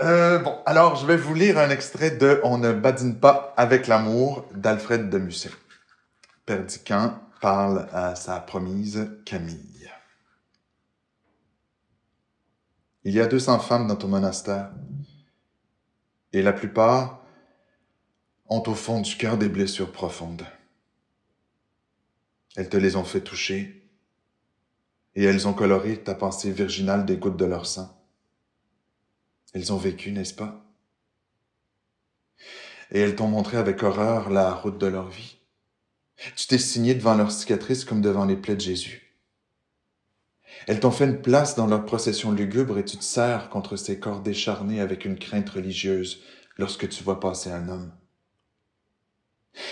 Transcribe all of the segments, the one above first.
Euh, bon, alors je vais vous lire un extrait de On ne badine pas avec l'amour d'Alfred de Musset. Perdican parle à sa promise Camille. Il y a 200 femmes dans ton monastère, et la plupart ont au fond du cœur des blessures profondes. Elles te les ont fait toucher, et elles ont coloré ta pensée virginale des gouttes de leur sang. Elles ont vécu, n'est-ce pas Et elles t'ont montré avec horreur la route de leur vie. Tu t'es signé devant leurs cicatrices comme devant les plaies de Jésus. Elles t'ont fait une place dans leur procession lugubre et tu te sers contre ces corps décharnés avec une crainte religieuse lorsque tu vois passer un homme.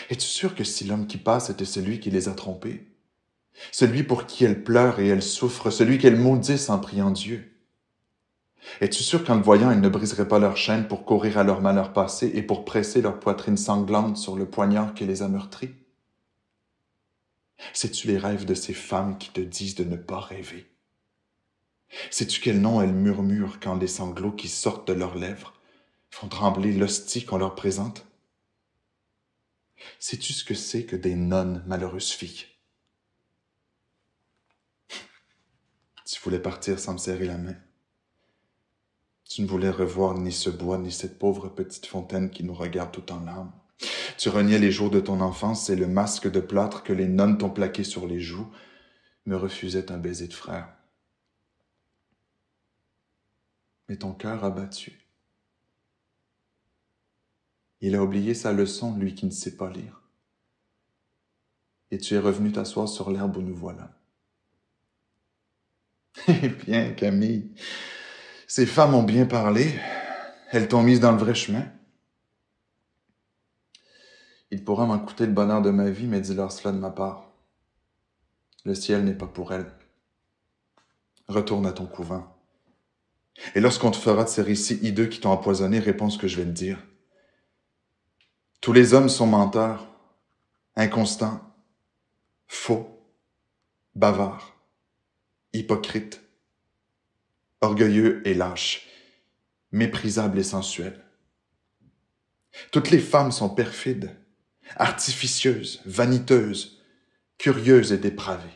Es-tu sûr que si l'homme qui passe était celui qui les a trompés, celui pour qui elles pleurent et elles souffrent, celui qu'elles maudissent en priant Dieu, es-tu sûr qu'en le voyant, ils ne briseraient pas leur chaîne pour courir à leur malheur passé et pour presser leur poitrine sanglante sur le poignard qui les a meurtris? Sais-tu les rêves de ces femmes qui te disent de ne pas rêver? Sais-tu quel nom elles murmurent quand les sanglots qui sortent de leurs lèvres font trembler l'hostie qu'on leur présente? Sais-tu ce que c'est que des nonnes, malheureuses filles? Tu voulais partir sans me serrer la main. Tu ne voulais revoir ni ce bois, ni cette pauvre petite fontaine qui nous regarde tout en larmes. Tu reniais les jours de ton enfance et le masque de plâtre que les nonnes t'ont plaqué sur les joues me refusait un baiser de frère. Mais ton cœur a battu. Il a oublié sa leçon, lui qui ne sait pas lire. Et tu es revenu t'asseoir sur l'herbe où nous voilà. Eh bien, Camille, ces femmes ont bien parlé, elles t'ont mise dans le vrai chemin. Il pourra m'en coûter le bonheur de ma vie, mais dis-leur cela de ma part. Le ciel n'est pas pour elles. Retourne à ton couvent. Et lorsqu'on te fera de ces récits hideux qui t'ont empoisonné, réponds ce que je vais te dire. Tous les hommes sont menteurs, inconstants, faux, bavards, hypocrites orgueilleux et lâche, méprisable et sensuel. Toutes les femmes sont perfides, artificieuses, vaniteuses, curieuses et dépravées.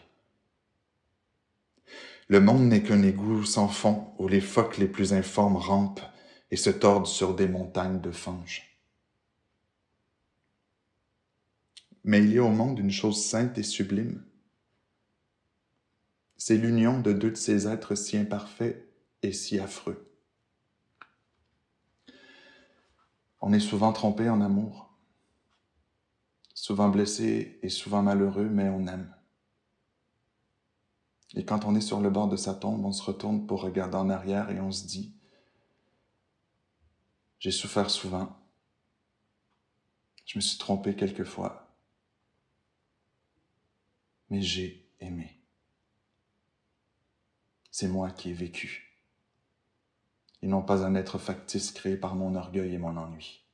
Le monde n'est qu'un égout sans fond où les phoques les plus informes rampent et se tordent sur des montagnes de fange. Mais il y a au monde une chose sainte et sublime. C'est l'union de deux de ces êtres si imparfaits et si affreux. On est souvent trompé en amour, souvent blessé et souvent malheureux, mais on aime. Et quand on est sur le bord de sa tombe, on se retourne pour regarder en arrière et on se dit, j'ai souffert souvent, je me suis trompé quelquefois, mais j'ai aimé. C'est moi qui ai vécu et non pas un être factice créé par mon orgueil et mon ennui.